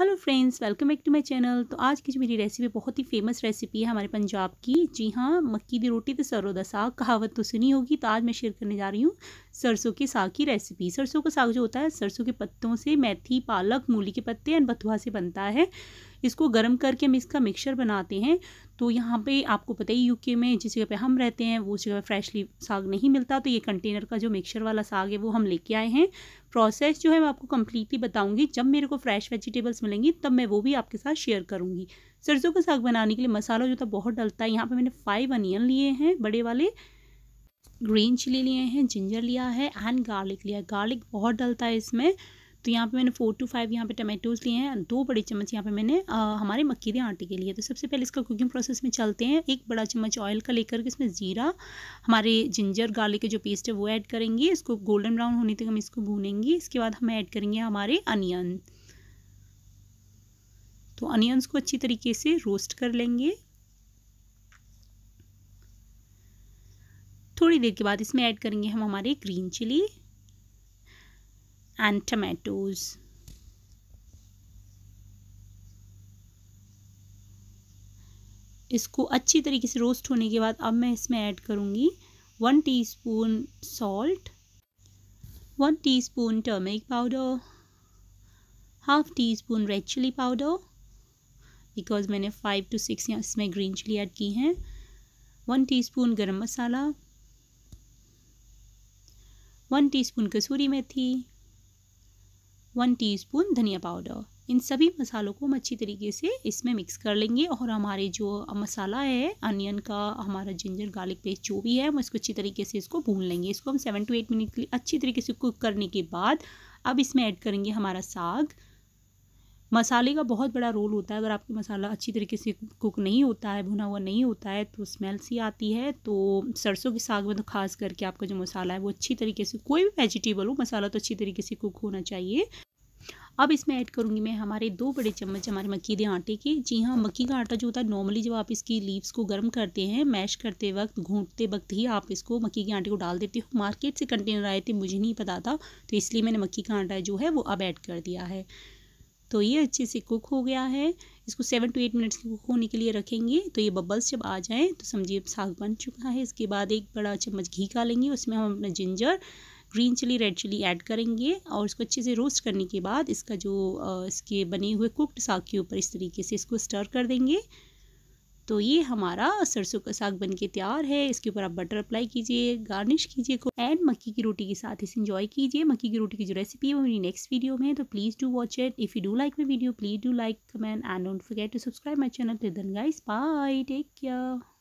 hello friends welcome back to my channel तो आज की जो मेरी रेसिपी बहुत ही फेमस रेसिपी है हमारे पंजाब की जी हाँ मक्की की रोटी तो सरों का साग कहावत तो सुनी होगी तो आज मैं शेयर करने जा रही हूँ सरसों के साग की रेसिपी सरसों का साग जो होता है सरसों के पत्तों से मेथी पालक मूली के पत्ते एंड बथुआ से बनता है इसको गर्म करके हम इसका मिक्सचर बनाते हैं तो यहाँ पे आपको पता ही यूके में जिस जगह पे हम रहते हैं वो जगह फ्रेशली साग नहीं मिलता तो ये कंटेनर का जो मिक्सचर वाला साग है वो हम लेके आए हैं प्रोसेस जो है मैं आपको कम्प्लीटली बताऊँगी जब मेरे को फ्रेश वेजिटेबल्स मिलेंगी तब मैं वो भी आपके साथ शेयर करूँगी सरसों का साग बनाने के लिए मसाला जो था बहुत डलता है यहाँ पर मैंने फाइव अनियन लिए हैं बड़े वाले ग्रीन चिली लिए हैं जिंजर लिया है एंड गार्लिक लिया है गार्लिक बहुत डलता है इसमें तो यहाँ पे मैंने फोर टू फाइव यहाँ पे टमाटोज़ लिए हैं दो बड़े चम्मच यहाँ पे मैंने आ, हमारे मक्की के आटे के लिए तो सबसे पहले इसका कुकिंग प्रोसेस में चलते हैं एक बड़ा चम्मच ऑयल का लेकर के इसमें ज़ीरा हमारे जिंजर गार्लिक के जो पेस्ट है वो ऐड करेंगे इसको गोल्डन ब्राउन होने तक हम इसको भूनेंगे इसके बाद हम ऐड करेंगे हमारे अनियन तो अनियंस को अच्छी तरीके से रोस्ट कर लेंगे थोड़ी देर के बाद इसमें ऐड करेंगे हम हमारे ग्रीन चिली एंड टमेटोज़ इसको अच्छी तरीके से रोस्ट होने के बाद अब मैं इसमें ऐड करूँगी one teaspoon salt one teaspoon turmeric powder half teaspoon red chilli powder because मैंने फ़ाइव टू सिक्स इसमें ग्रीन चिली ऐड की हैं one teaspoon garam masala one teaspoon kasuri methi one teaspoon धनिया पाउडर इन सभी मसालों को हम अच्छी तरीके से इसमें मिक्स कर लेंगे और हमारे जो मसाला है अनियन का हमारा जिंजर गार्लिक पेस्ट जो भी है हम इसको अच्छी तरीके से इसको भून लेंगे इसको हम सेवन टू एट मिनट के लिए अच्छी तरीके से कुक करने के बाद अब इसमें ऐड करेंगे हमारा साग मसाले का बहुत बड़ा रोल होता है अगर आपकी मसाला अच्छी तरीके से कुक नहीं होता है भुना हुआ नहीं होता है तो स्मेल सी आती है तो सरसों के साग में तो खास करके आपका जो मसाला है वो अच्छी तरीके से कोई भी वेजिटेबल हो मसाला तो अच्छी तरीके से कुक होना चाहिए अब इसमें ऐड करूँगी मैं हमारे दो बड़े चम्मच हमारे मक्की के आटे के जी हाँ मक्की का आटा जो होता है नॉर्मली जब आप इसकी लीव्स को गर्म करते हैं मैश करते वक्त घूंटते वक्त ही आप इसको मक्की के आटे को डाल देते हो मार्केट से कंटेनर आए थे मुझे नहीं पता था तो इसलिए मैंने मक्की का आटा जो है वो अब ऐड कर दिया है तो ये अच्छे से कुक हो गया है इसको सेवन टू एट मिनट्स के कुक होने के लिए रखेंगे तो ये बबल्स जब आ जाएँ तो समझिए साग बन चुका है इसके बाद एक बड़ा चम्मच घी का लेंगे उसमें हम अपना ginger green chilli red chilli add करेंगे और इसको अच्छे से रोस्ट करने के बाद इसका जो इसके बने हुए कुकड साग के ऊपर इस तरीके से इसको स्टर कर देंगे तो ये हमारा सरसों का साग बन के तैयार है इसके ऊपर आप बटर अप्लाई कीजिए गार्निश कीजिए एंड मक्की की रोटी के साथ इसे इंजॉय कीजिए मक्की की रोटी की जो रेसिपी है वो मेरी नेक्स्ट वीडियो में तो please do watch it if you do like my video please do like comment and don't forget to subscribe my channel till guys bye take care